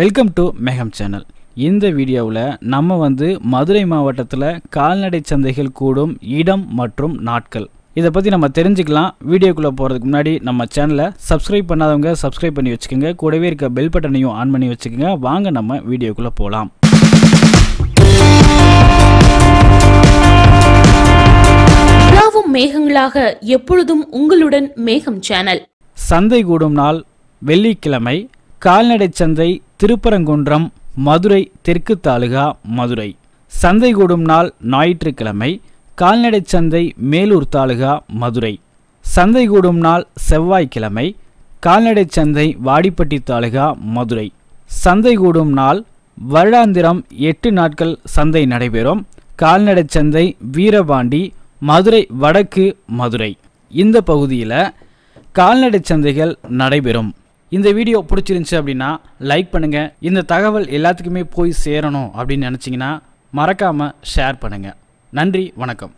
welcome to மேகம் channel இந்த வீடியோவில் நம்ம வந்து மதுரை மாவட்டத்தில் கால்நடை சந்தைகள் கூடும் இடம் மற்றும் நாட்கள் இதை பற்றி நம்ம தெரிஞ்சுக்கலாம் வீடியோக்குள்ளே போகிறதுக்கு முன்னாடி நம்ம சேனலை சப்ஸ்கிரைப் பண்ணாதவங்க சப்ஸ்கிரைப் பண்ணி வச்சுக்கோங்க கூடவே இருக்க பெல் பட்டனையும் ஆன் பண்ணி வச்சுக்கோங்க வாங்க நம்ம வீடியோக்குள்ளே போகலாம் மேகங்களாக எப்பொழுதும் உங்களுடன் மேகம் சேனல் சந்தை கூடும் நாள் வெள்ளிக்கிழமை கால்நடை சந்தை திருப்பரங்குன்றம் மதுரை தெற்கு தாலுகா மதுரை சந்தை கூடும் நாள் ஞாயிற்றுக்கிழமை கால்நடை சந்தை மேலூர் தாலுகா மதுரை சந்தை கூடும் நாள் செவ்வாய்க்கிழமை கால்நடை சந்தை வாடிப்பட்டி தாலுகா மதுரை சந்தை கூடும் நாள் வருடாந்திரம் எட்டு நாட்கள் சந்தை நடைபெறும் கால்நடை சந்தை வீரபாண்டி மதுரை வடக்கு மதுரை இந்த பகுதியில் கால்நடை சந்தைகள் நடைபெறும் இந்த வீடியோ பிடிச்சிருந்துச்சி அப்படின்னா லைக் பண்ணுங்கள் இந்த தகவல் எல்லாத்துக்குமே போய் சேரணும் அப்படின்னு நினச்சிங்கன்னா மறக்காமல் ஷேர் பண்ணுங்கள் நன்றி வணக்கம்